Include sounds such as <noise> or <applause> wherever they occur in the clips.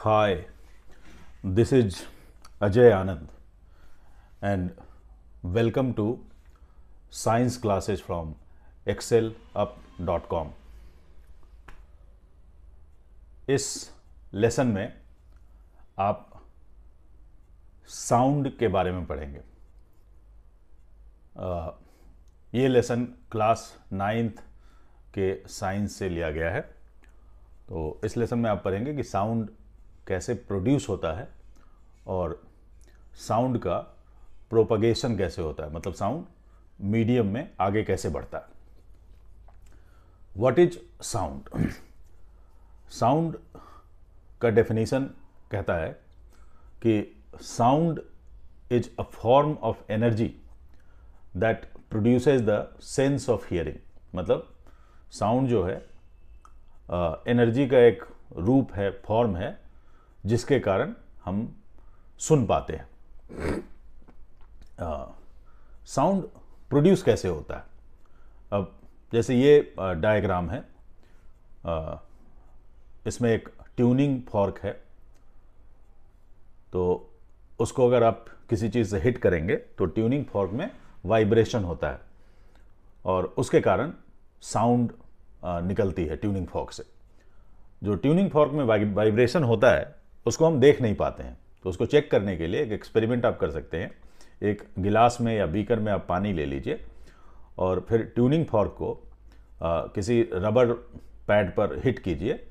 Hi, this is Ajay Anand and welcome to science classes from excelup.com. इस lesson में आप sound के बारे में पढ़ेंगे आ, ये लेसन क्लास नाइन्थ के साइंस से लिया गया है तो इस लेसन में आप पढ़ेंगे कि साउंड कैसे प्रोड्यूस होता है और साउंड का प्रोपगेशन कैसे होता है मतलब साउंड मीडियम में आगे कैसे बढ़ता है व्हाट इज साउंड साउंड का डेफिनेशन कहता है कि sound is a form of energy that produces the sense of hearing मतलब साउंड जो है एनर्जी uh, का एक रूप है फॉर्म है जिसके कारण हम सुन पाते हैं साउंड प्रोड्यूस कैसे होता है अब जैसे ये डायग्राम है इसमें एक ट्यूनिंग फॉर्क है तो उसको अगर आप किसी चीज़ से हिट करेंगे तो ट्यूनिंग फॉर्क में वाइब्रेशन होता है और उसके कारण साउंड निकलती है ट्यूनिंग फॉर्क से जो ट्यूनिंग फॉर्क में वाइब्रेशन होता है उसको हम देख नहीं पाते हैं तो उसको चेक करने के लिए एक एक्सपेरिमेंट आप कर सकते हैं एक गिलास में या बीकर में आप पानी ले लीजिए और फिर ट्यूनिंग फॉर्क को आ, किसी रबर पैड पर हिट कीजिए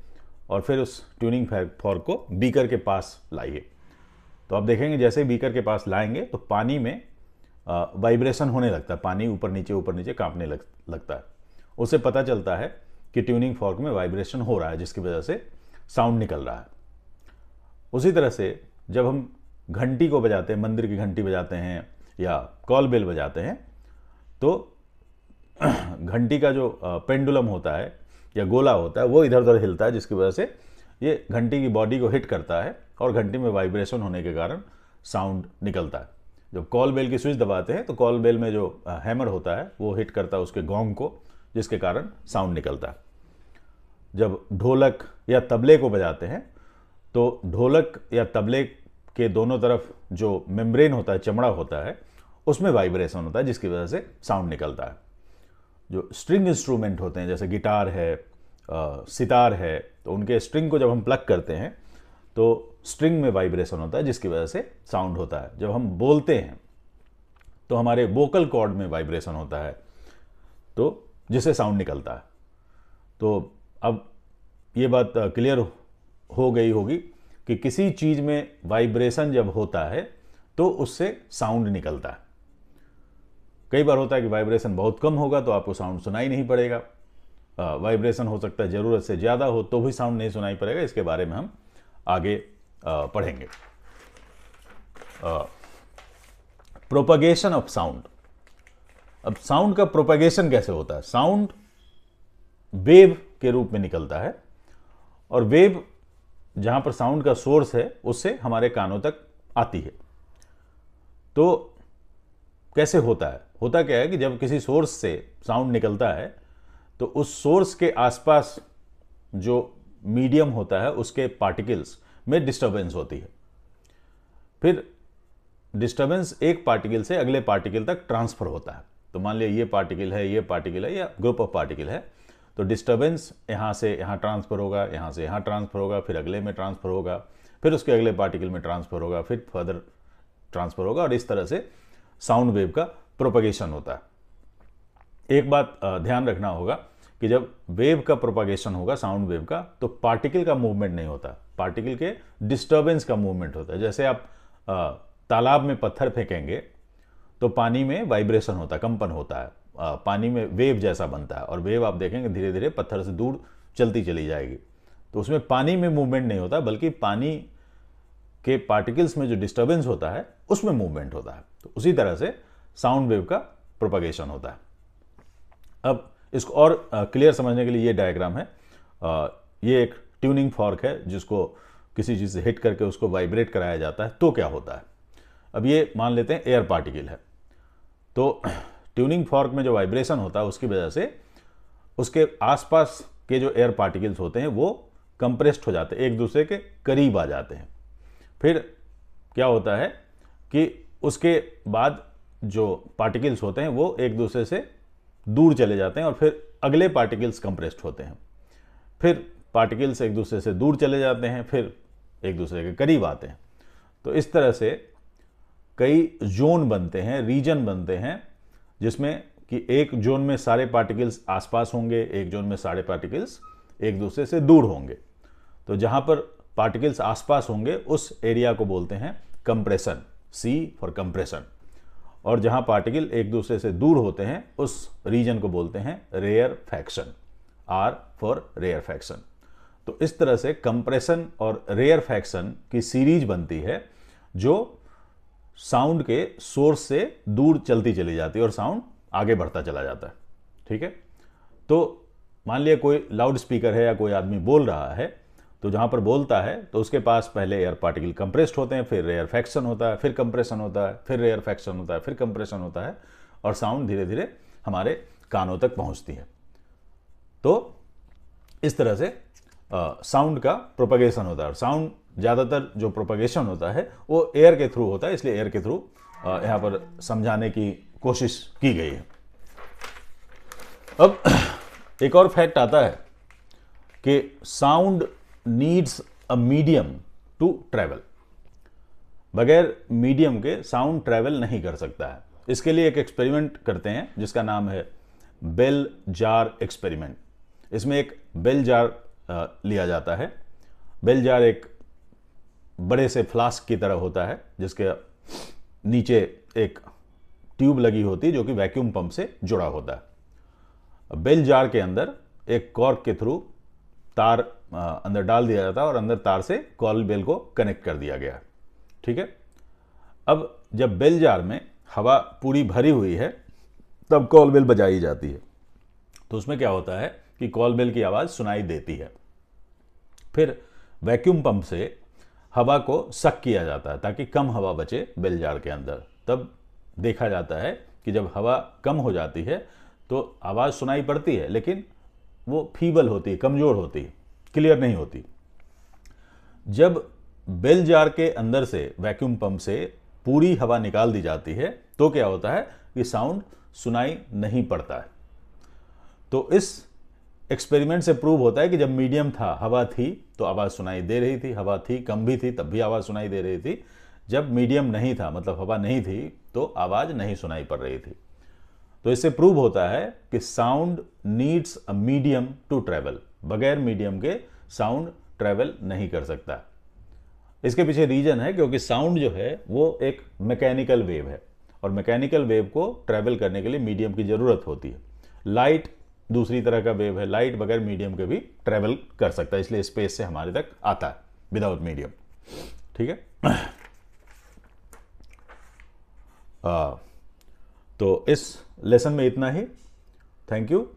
और फिर उस ट्यूनिंग फॉर्क को बीकर के पास लाइए तो आप देखेंगे जैसे ही बीकर के पास लाएंगे तो पानी में वाइब्रेशन होने लगता है पानी ऊपर नीचे ऊपर नीचे कांपने लग, लगता है उससे पता चलता है कि ट्यूनिंग फॉर्क में वाइब्रेशन हो रहा है जिसकी वजह से साउंड निकल रहा है उसी तरह से जब हम घंटी को बजाते हैं मंदिर की घंटी बजाते हैं या कॉल बेल बजाते हैं तो <clears throat> घंटी का जो पेंडुलम होता है या गोला होता है वो इधर उधर हिलता है जिसकी वजह से ये घंटी की बॉडी को हिट करता है और घंटी में वाइब्रेशन होने के कारण साउंड निकलता है जब कॉल बेल की स्विच दबाते हैं तो कॉल बेल में जो हैमर होता है वो हिट करता है उसके गोंग को जिसके कारण साउंड निकलता है जब ढोलक या तबले को बजाते हैं तो ढोलक या तबले के दोनों तरफ जो मेम्ब्रेन होता है चमड़ा होता है उसमें वाइब्रेशन होता है जिसकी वजह से साउंड निकलता है जो स्ट्रिंग इंस्ट्रूमेंट होते हैं जैसे गिटार है सितार है तो उनके स्ट्रिंग को जब हम प्लग करते हैं तो स्ट्रिंग में वाइब्रेशन होता है जिसकी वजह से साउंड होता है जब हम बोलते हैं तो हमारे वोकल कॉर्ड में वाइब्रेशन होता है तो जिससे साउंड निकलता है तो अब ये बात क्लियर हो गई होगी कि किसी चीज़ में वाइब्रेशन जब होता है तो उससे साउंड निकलता है कई बार होता है कि वाइब्रेशन बहुत कम होगा तो आपको साउंड सुनाई नहीं पड़ेगा वाइब्रेशन हो सकता है ज़रूरत से ज़्यादा हो तो भी साउंड नहीं सुनाई पड़ेगा इसके बारे में हम आगे आ, पढ़ेंगे प्रोपगेशन ऑफ साउंड अब साउंड का प्रोपगेशन कैसे होता है साउंड वेव के रूप में निकलता है और वेव जहाँ पर साउंड का सोर्स है उससे हमारे कानों तक आती है तो कैसे होता है होता क्या है कि जब किसी सोर्स से साउंड निकलता है तो उस सोर्स के आसपास जो मीडियम होता है उसके पार्टिकल्स में डिस्टरबेंस होती है फिर डिस्टरबेंस एक पार्टिकल से अगले पार्टिकल तक ट्रांसफर होता है तो मान लिया ये पार्टिकल है ये पार्टिकल है या ग्रुप ऑफ पार्टिकल है तो डिस्टर्बेंस यहाँ से यहाँ ट्रांसफ़र होगा यहाँ से यहाँ ट्रांसफ़र होगा फिर अगले में ट्रांसफ़र होगा फिर उसके अगले पार्टिकल में ट्रांसफ़र होगा फिर फर्दर ट्रांसफ़र होगा और इस तरह से साउंड वेव का प्रोपगेशन होता है एक बात ध्यान रखना होगा कि जब वेव का प्रोपागेशन होगा साउंड वेव का तो पार्टिकल का मूवमेंट नहीं होता पार्टिकल के डिस्टर्बेंस का मूवमेंट होता है जैसे आप तालाब में पत्थर फेंकेंगे तो पानी में वाइब्रेशन होता है कंपन होता है पानी में वेव जैसा बनता है और वेव आप देखेंगे धीरे धीरे पत्थर से दूर चलती चली जाएगी तो उसमें पानी में मूवमेंट नहीं होता बल्कि पानी के पार्टिकल्स में जो डिस्टर्बेंस होता है उसमें मूवमेंट होता है तो उसी तरह से साउंड वेव का प्रोपगेशन होता है अब इसको और क्लियर समझने के लिए ये डायग्राम है ये एक ट्यूनिंग फॉर्क है जिसको किसी चीज़ से हिट करके उसको वाइब्रेट कराया जाता है तो क्या होता है अब ये मान लेते हैं एयर पार्टिकल है तो ट्यूनिंग फॉर्क में जो वाइब्रेशन होता है उसकी वजह से उसके आसपास के जो एयर पार्टिकल्स होते हैं वो कंप्रेस्ड हो जाते हैं एक दूसरे के करीब आ जाते हैं फिर क्या होता है कि उसके बाद जो पार्टिकल्स होते हैं वो एक दूसरे से दूर चले जाते हैं और फिर अगले पार्टिकल्स कंप्रेस्ड होते हैं फिर पार्टिकल्स एक दूसरे से दूर चले जाते हैं फिर एक दूसरे के करीब आते हैं तो इस तरह से कई जोन बनते हैं रीजन बनते हैं जिसमें कि एक जोन में सारे पार्टिकल्स आसपास होंगे एक जोन में सारे पार्टिकल्स एक दूसरे से दूर होंगे तो जहां पर पार्टिकल्स आसपास होंगे उस एरिया को बोलते हैं कंप्रेशन सी फॉर कंप्रेशन और जहां पार्टिकल एक दूसरे से दूर होते हैं उस रीजन को बोलते हैं rarefaction R for rarefaction तो इस तरह से कंप्रेशन और रेयर फैक्शन की सीरीज बनती है जो साउंड के सोर्स से दूर चलती चली जाती है और साउंड आगे बढ़ता चला जाता है ठीक है तो मान लिया कोई लाउड स्पीकर है या कोई आदमी बोल रहा है तो जहां पर बोलता है तो उसके पास पहले एयर पार्टिकल कंप्रेस्ड होते हैं फिर रेयर फैक्शन होता है फिर कंप्रेशन होता है फिर रेयर फैक्शन होता है फिर कंप्रेशन होता है और साउंड धीरे धीरे हमारे कानों तक पहुँचती है तो इस तरह से साउंड का प्रोपगेशन होता है और साउंड ज़्यादातर जो प्रोपगेशन होता है वो एयर के थ्रू होता है इसलिए एयर के थ्रू यहाँ पर समझाने की कोशिश की गई है अब <clears throat> एक और फैक्ट आता है कि sound needs a medium to travel बगैर मीडियम के साउंड ट्रैवल नहीं कर सकता है इसके लिए एक एक्सपेरिमेंट करते हैं जिसका नाम है बेल जार एक्सपेरिमेंट इसमें एक बेल जार लिया जाता है बेल जार एक बड़े से फ्लास्क की तरह होता है जिसके नीचे एक ट्यूब लगी होती है जो कि वैक्यूम पंप से जुड़ा होता है बेल जार के अंदर एक कॉर्क के थ्रू तार अंदर डाल दिया जाता है और अंदर तार से कॉल बेल को कनेक्ट कर दिया गया ठीक है अब जब बेल जार में हवा पूरी भरी हुई है तब कॉल बेल बजाई जाती है तो उसमें क्या होता है कि कॉल बेल की आवाज़ सुनाई देती है फिर वैक्यूम पंप से हवा को सक किया जाता है ताकि कम हवा बचे बेल जार के अंदर तब देखा जाता है कि जब हवा कम हो जाती है तो आवाज़ सुनाई पड़ती है लेकिन वो फीबल होती है कमज़ोर होती है क्लियर नहीं होती जब बेल जार के अंदर से वैक्यूम पंप से पूरी हवा निकाल दी जाती है तो क्या होता है कि साउंड सुनाई नहीं पड़ता है तो इस एक्सपेरिमेंट से प्रूव होता है कि जब मीडियम था हवा थी तो आवाज़ सुनाई दे रही थी हवा थी कम भी थी तब भी आवाज़ सुनाई दे रही थी जब मीडियम नहीं था मतलब हवा नहीं थी तो आवाज़ नहीं सुनाई पड़ रही थी तो इससे प्रूव होता है कि sound needs a medium to travel बगैर मीडियम के साउंड ट्रैवल नहीं कर सकता इसके पीछे रीजन है क्योंकि साउंड जो है वो एक मैकेनिकल वेव है और मैकेनिकल वेव को ट्रैवल करने के लिए मीडियम की ज़रूरत होती है लाइट दूसरी तरह का वेव है लाइट बगैर मीडियम के भी ट्रेवल कर सकता है इसलिए स्पेस से हमारे तक आता है विदाउट मीडियम ठीक है आ, तो इस लेसन में इतना ही थैंक यू